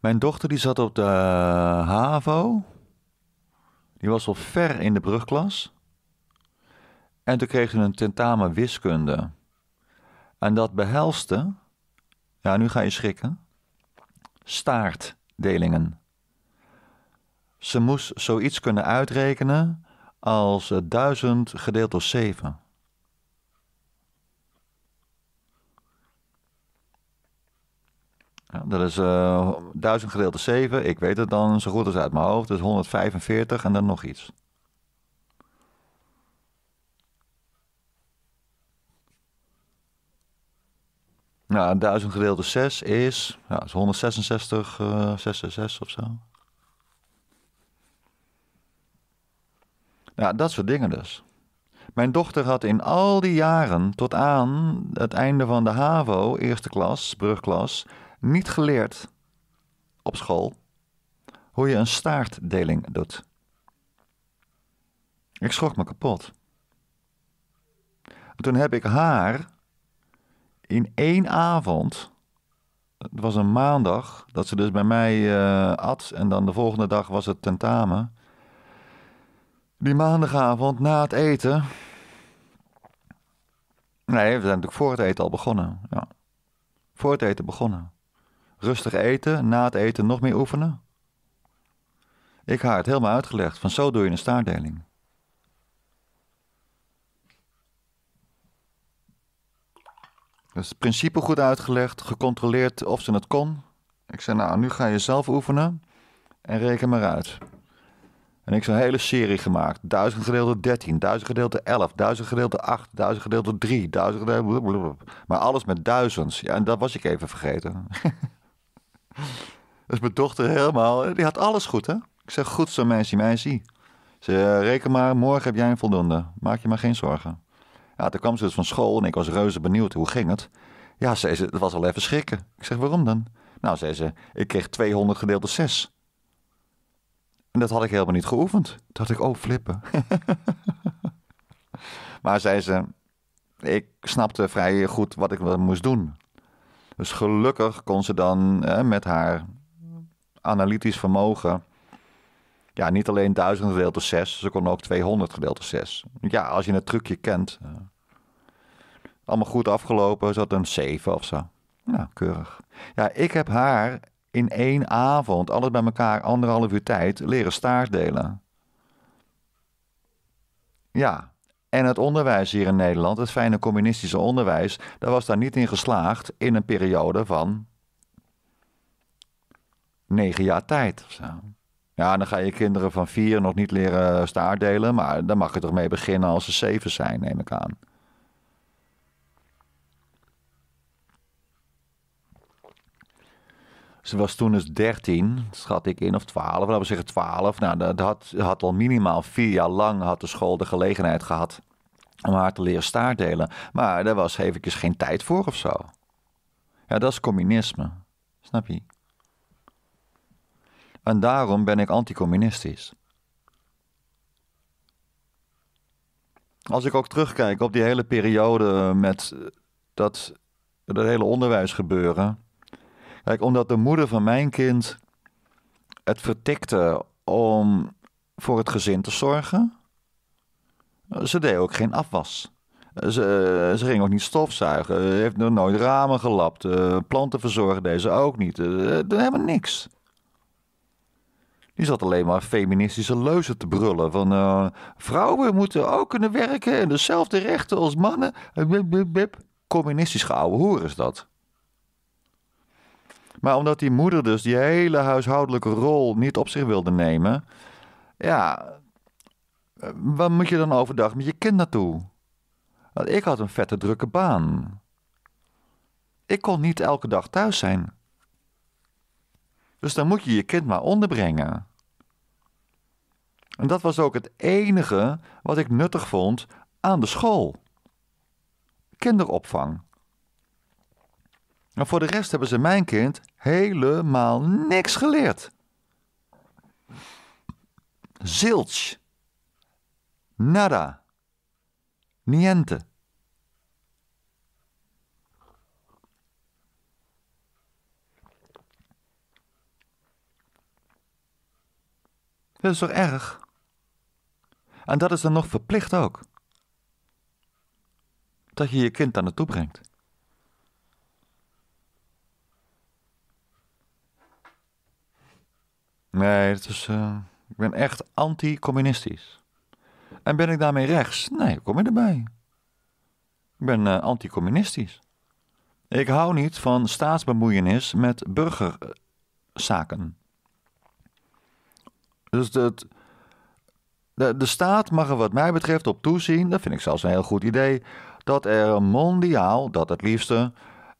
Mijn dochter die zat op de eh, HAVO. Die was al ver in de brugklas. En toen kreeg ze een tentamen wiskunde. En dat behelste, ja nu ga je schrikken, staartdelingen. Ze moest zoiets kunnen uitrekenen als 1000 eh, gedeeld door 7. Ja, dat is uh, eh, 1000 gedeeld 7. Ik weet het dan zo goed als uit mijn hoofd. Dat is 145 en dan nog iets. Nou, 1000 gedeeld 6 is, ja, is 166, uh, 66 of zo. Ja, dat soort dingen dus. Mijn dochter had in al die jaren, tot aan het einde van de HAVO, eerste klas, brugklas, niet geleerd op school hoe je een staartdeling doet. Ik schrok me kapot. toen heb ik haar in één avond. Het was een maandag dat ze dus bij mij uh, at en dan de volgende dag was het tentamen. Die maandagavond na het eten. Nee, we zijn natuurlijk voor het eten al begonnen. Ja. Voor het eten begonnen. Rustig eten, na het eten nog meer oefenen? Ik haar het helemaal uitgelegd, van zo doe je een staardeling. Dus het principe goed uitgelegd, gecontroleerd of ze het kon. Ik zei, nou, nu ga je zelf oefenen en reken maar uit. En ik heb hele serie gemaakt. 1000 gedeeld door 13, duizend gedeeld door 11, duizend gedeeld door 8, duizend gedeeld door 3, duizend gedeelte. Maar alles met duizends. Ja, en dat was ik even vergeten. (laughs) Dus mijn dochter helemaal, die had alles goed, hè? Ik zeg, goed zo, meisje, meisje. Ze eh, reken maar, morgen heb jij een voldoende. Maak je maar geen zorgen. Ja, toen kwam ze dus van school en ik was reuze benieuwd, hoe ging het? Ja, zei ze, dat was al even schrikken. Ik zeg, waarom dan? Nou, zei ze, ik kreeg 200 gedeeld door 6. En dat had ik helemaal niet geoefend. Toen dacht ik, oh, flippen. (laughs) maar zei ze, ik snapte vrij goed wat ik moest doen. Dus gelukkig kon ze dan met haar analytisch vermogen. Ja, niet alleen 1000 gedeeld door 6, ze konden ook 200 gedeeld door 6. Ja, als je het trucje kent. Eh. Allemaal goed afgelopen, had een 7 of zo. Nou, keurig. Ja, ik heb haar in één avond, alles bij elkaar, anderhalf uur tijd, leren staartdelen. Ja, en het onderwijs hier in Nederland, het fijne communistische onderwijs, daar was daar niet in geslaagd in een periode van negen jaar tijd of zo. Ja, dan ga je kinderen van vier nog niet leren staardelen, maar dan mag je toch mee beginnen als ze zeven zijn, neem ik aan. Ze was toen dus 13, schat ik in, of 12. Laten we zeggen 12. Nou, dat had, had al minimaal vier jaar lang had de school de gelegenheid gehad om haar te leren staardelen, Maar daar was eventjes geen tijd voor of zo. Ja, dat is communisme. Snap je? en daarom ben ik anticommunistisch. Als ik ook terugkijk op die hele periode met eh, dat, dat hele onderwijsgebeuren. Kijk, omdat de moeder van mijn kind het vertikte om voor het gezin te zorgen. Eh, ze deed ook geen afwas. Eh, ze, ze ging ook niet stofzuigen. Ze heeft nog nooit ramen gelapt. planten verzorgen deze ook niet. Ze hebben niks. Die zat alleen maar feministische leuzen te brullen. Van eh, vrouwen moeten ook kunnen werken en dezelfde rechten als mannen. Eh, bip, bip, bip. Communistisch geouwe hoer is dat. Maar omdat die moeder dus die hele huishoudelijke rol niet op zich wilde nemen. Ja, eh, waar moet je dan overdag met je kind naartoe? Want ik had een vette drukke baan. Ik kon niet elke dag thuis zijn. Dus dan moet je je kind maar onderbrengen. En dat was ook het enige wat ik nuttig vond aan de school. Kinderopvang. En nou, voor de rest hebben ze mijn kind helemaal niks geleerd. Zilch. Nada. Niente. Dat is toch erg? En dat is dan nog verplicht ook. Dat je je kind aan het toe brengt. Nee, dat is, eh, ik ben echt anticommunistisch. En ben ik daarmee rechts? Nee, kom je erbij. Ik ben uh, anticommunistisch. Ik hou niet van staatsbemoeienis met burgerzaken. Dus dat de, de staat mag er wat mij betreft op toezien, dat vind ik zelfs een heel goed idee, dat er mondiaal, dat het liefste,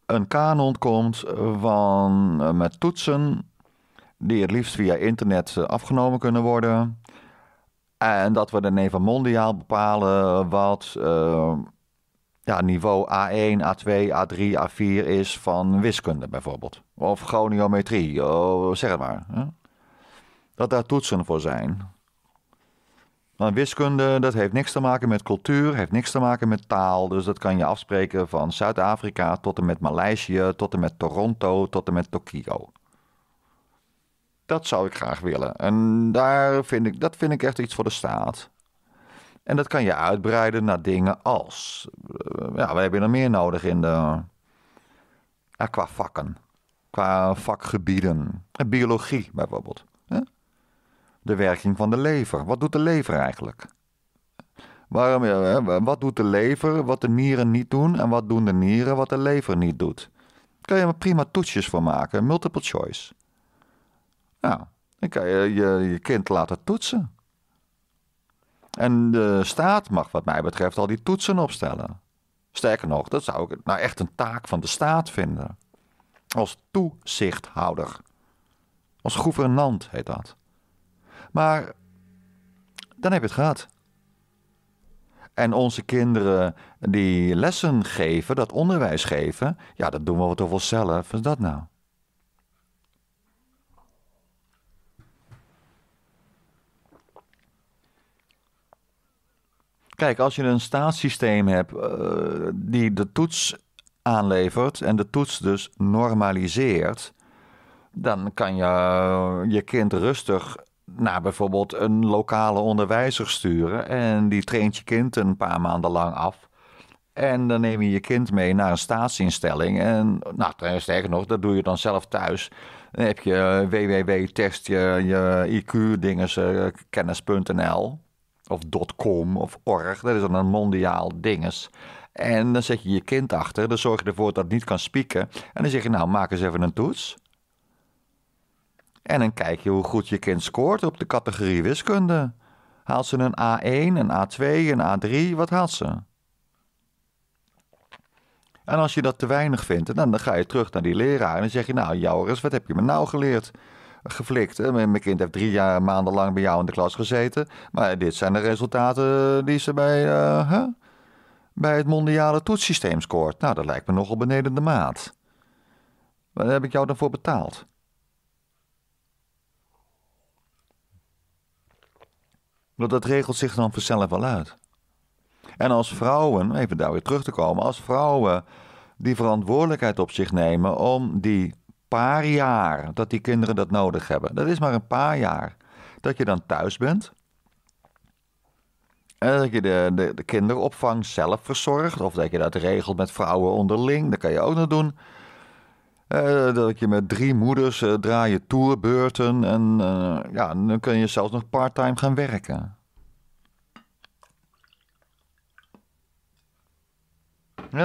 een kanon komt van, eh, met toetsen die het liefst via internet eh, afgenomen kunnen worden. En dat we dan even mondiaal bepalen wat eh, ja, niveau A1, A2, A3, A4 is van wiskunde bijvoorbeeld. Of goniometrie, oh, zeg het maar. Hè? Dat daar toetsen voor zijn. Want wiskunde, dat heeft niks te maken met cultuur, heeft niks te maken met taal. Dus dat kan je afspreken van Zuid-Afrika tot en met Maleisië, tot en met Toronto, tot en met Tokio. Dat zou ik graag willen. En daar vind ik, dat vind ik echt iets voor de staat. En dat kan je uitbreiden naar dingen als. Eh, ja, we hebben er meer nodig in de. Ja, qua vakken, qua vakgebieden. Eh, biologie bijvoorbeeld de werking van de lever. Wat doet de lever eigenlijk? Waarom, eh, wat doet de lever wat de nieren niet doen en wat doen de nieren wat de lever niet doet? Daar kan je er prima toetsjes voor maken, multiple choice. Nou, dan kan je je, je kind laten toetsen. En de staat mag, wat mij betreft, al die toetsen opstellen. Sterker nog, dat zou ik nou echt een taak van de staat vinden. Als toezichthouder. Als gouvernant heet dat. Maar dan heb je het gehad. En onze kinderen die lessen geven, dat onderwijs geven, ja, dat doen we wat over zelf Wat is dat nou? Kijk, als je een staatssysteem hebt eh, die de toets aanlevert en de toets dus normaliseert, dan kan je eh, je kind rustig naar bijvoorbeeld een lokale onderwijzer sturen. En die traint je kind een paar maanden lang af. En dan neem je je kind mee naar een staatsinstelling. En nou, sterker nog, dat doe je dan zelf thuis. Dan heb je www eh, je, je IQ-dinges, eh, kennis.nl of .com of org. Dat is dan een mondiaal dinges. En dan zet je je kind achter, dan zorg je ervoor dat het niet kan spieken. En dan zeg je, nou, maak eens even een toets. En dan kijk je hoe goed je kind scoort op de categorie wiskunde. Haalt ze een A1, een A2, een A3, wat haalt ze? En als je dat te weinig vindt, dan, ga je terug naar die leraar en dan zeg je: Nou, Jouris, wat heb je me nou geleerd? Geflikt. Mijn kind heeft drie jaar, maanden lang bij jou in de klas gezeten. Maar dit zijn de resultaten die ze bij, eh, bij het mondiale toetssysteem scoort. Nou, dat lijkt me nogal beneden de maat. Waar heb ik jou dan voor betaald? Want dat regelt zich dan vanzelf wel uit. En als vrouwen, even daar weer terug te komen, als vrouwen die verantwoordelijkheid op zich nemen om die paar jaar dat die kinderen dat nodig hebben, dat is maar een paar jaar, dat je dan thuis bent. En dat je de, de, de kinderopvang zelf verzorgt, of dat je dat regelt met vrouwen onderling, dat kan je ook nog doen. Eh, dat je met drie moeders uh, eh, draai je tourbeurten en eh, ja, dan kun je zelfs nog parttime gaan werken.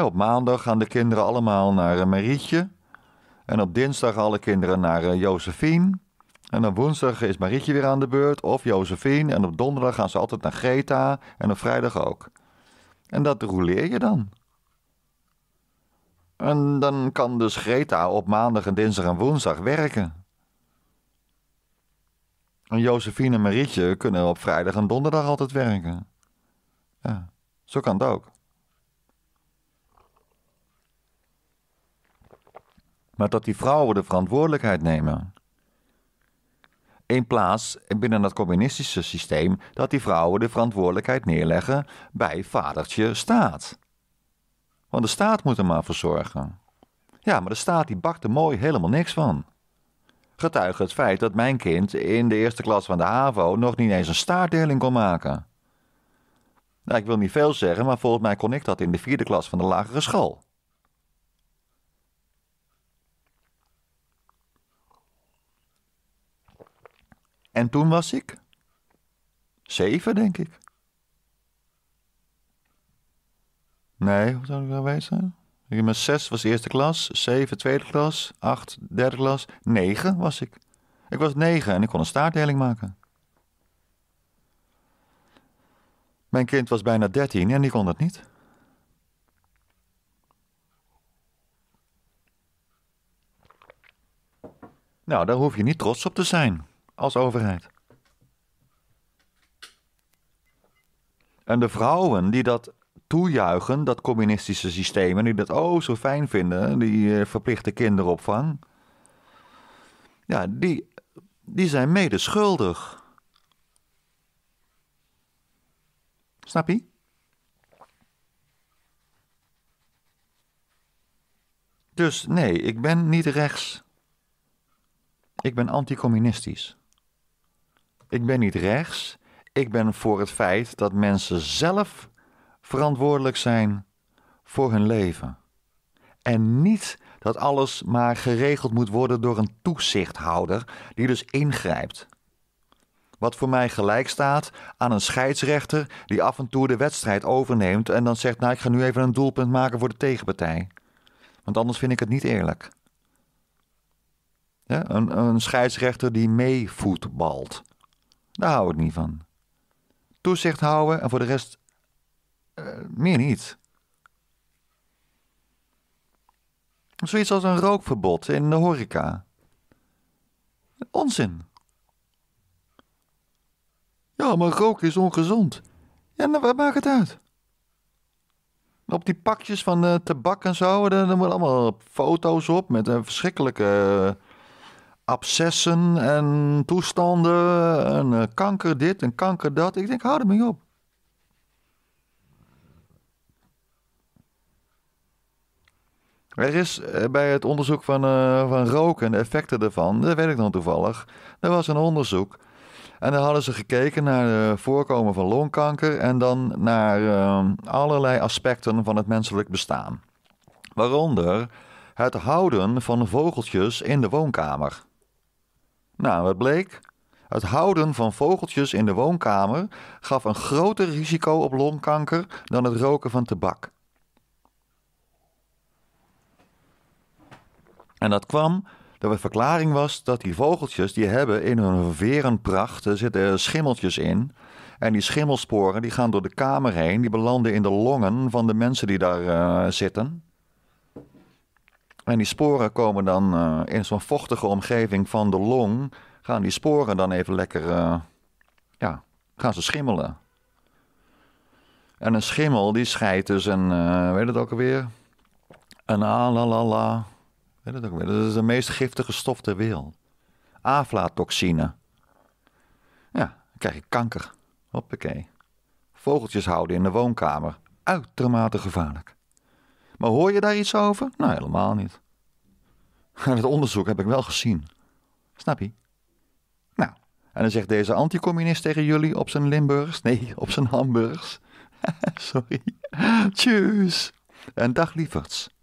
op maandag gaan de kinderen allemaal naar Marietje. En op dinsdag alle kinderen naar Josephine. En op woensdag is Marietje weer aan de beurt of Josephine. En op donderdag gaan ze altijd naar Greta en op vrijdag ook. En dat roleer je dan. En dan kan dus Greta op maandag en dinsdag en woensdag werken. En Josephine en Marietje kunnen op vrijdag en donderdag altijd werken. Ja, zo kan het ook. Maar dat die vrouwen de verantwoordelijkheid nemen. In plaats, binnen dat communistische systeem, dat die vrouwen de verantwoordelijkheid neerleggen bij vadertje staat. Want de staat moet er maar voor zorgen. Ja, maar de staat die bakt er mooi helemaal niks van. Getuige het feit dat mijn kind in de eerste klas van de HAVO nog niet eens een staartdeling kon maken. Nou, ik wil niet veel zeggen, maar volgens mij kon ik dat in de vierde klas van de lagere school. En toen was ik zeven, denk ik. Nee, hoe zou ik dat weten? Ik ben zes was eerste klas, zeven tweede klas, acht derde klas, negen was ik. Ik was negen en ik kon een staartdeling maken. Mijn kind was bijna dertien en die kon dat niet. Nou, daar hoef je niet trots op te zijn als overheid. En de vrouwen die dat toejuichen dat communistische systemen, die dat oh zo fijn vinden, die eh, verplichte kinderopvang, ja, die, die zijn medeschuldig, Snap je? Dus nee, ik ben niet rechts. Ik ben anticommunistisch. Ik ben niet rechts. Ik ben voor het feit dat mensen zelf verantwoordelijk zijn voor hun leven. En niet dat alles maar geregeld moet worden door een toezichthouder die dus ingrijpt. Wat voor mij gelijk staat aan een scheidsrechter die af en toe de wedstrijd overneemt en dan zegt: Nou, ik ga nu even een doelpunt maken voor de tegenpartij. Want anders vind ik het niet eerlijk. Ja, een, een scheidsrechter die meevoetbalt. Daar hou ik niet van. Toezicht houden en voor de rest eh, meer niet. Zoiets als een rookverbod in de horeca. Onzin. Ja, maar roken is ongezond. Ja, nou, wat maakt het uit? Op die pakjes van eh, tabak en zo, daar worden allemaal foto's op met eh, verschrikkelijke obsessen en toestanden en kanker dit en kanker dat. Ik denk, hou er mee op. Er is eh, bij het onderzoek van, uh, van roken en de effecten daarvan, dat weet ik dan toevallig, er was een onderzoek. En daar hadden ze gekeken naar het eh, voorkomen van longkanker en dan naar allerlei aspecten van het menselijk bestaan. Waaronder het houden van vogeltjes in de woonkamer. Nou, wat bleek? Het houden van vogeltjes in de woonkamer gaf een groter risico op longkanker dan het roken van tabak. En dat kwam dat de verklaring was dat die vogeltjes, die hebben in hun verenpracht, er zitten schimmeltjes in. En die schimmelsporen die gaan door de kamer heen, die belanden in de longen van de mensen die daar eh, zitten. En die sporen komen dan eh, in zo'n vochtige omgeving van de long, gaan die sporen dan even lekker, eh, ja, gaan ze schimmelen. En een schimmel die scheidt dus een, weet het ook alweer, een alalala, dat, dat is de meest giftige stof ter wereld. Aflatoxine. Ja, dan krijg je kanker. Hoppakee. Vogeltjes houden in de woonkamer. Uitermate gevaarlijk. Maar hoor je daar iets over? Nou, helemaal niet. (laughs) Het onderzoek heb ik wel gezien. Snap je? Nou, en dan zegt deze anticommunist tegen jullie op zijn Limburgs. Nee, (laughs) op zijn Hamburgs. (laughs) Sorry. Tjus. En dag lieverds.